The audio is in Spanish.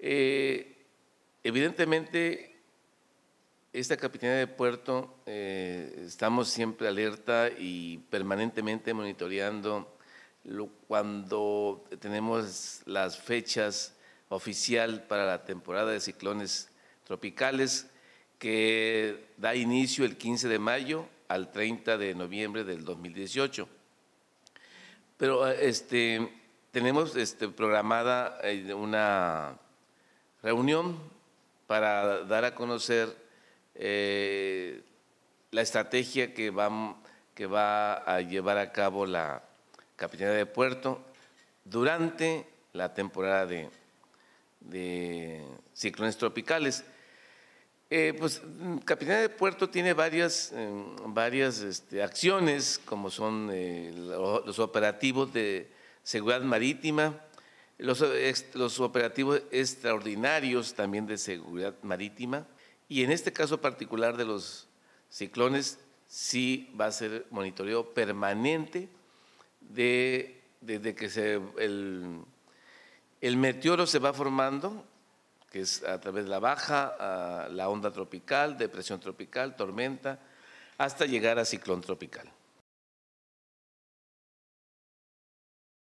Eh, evidentemente, esta Capitanía de Puerto eh, estamos siempre alerta y permanentemente monitoreando cuando tenemos las fechas oficial para la temporada de ciclones tropicales que da inicio el 15 de mayo al 30 de noviembre del 2018. Pero este, tenemos este, programada eh, una reunión para dar a conocer eh, la estrategia que va, que va a llevar a cabo la Capitanía de Puerto durante la temporada de, ciclones tropicales. Eh, pues Capitanía de Puerto tiene varias, eh, varias este, acciones, como son eh, los operativos de seguridad marítima, los, operativos extraordinarios también de seguridad marítima y en este caso particular de los ciclones sí va a ser monitoreo permanente desde que el, meteoro se va formando, que es a través de la baja, la onda tropical, depresión tropical, tormenta, hasta llegar a ciclón tropical.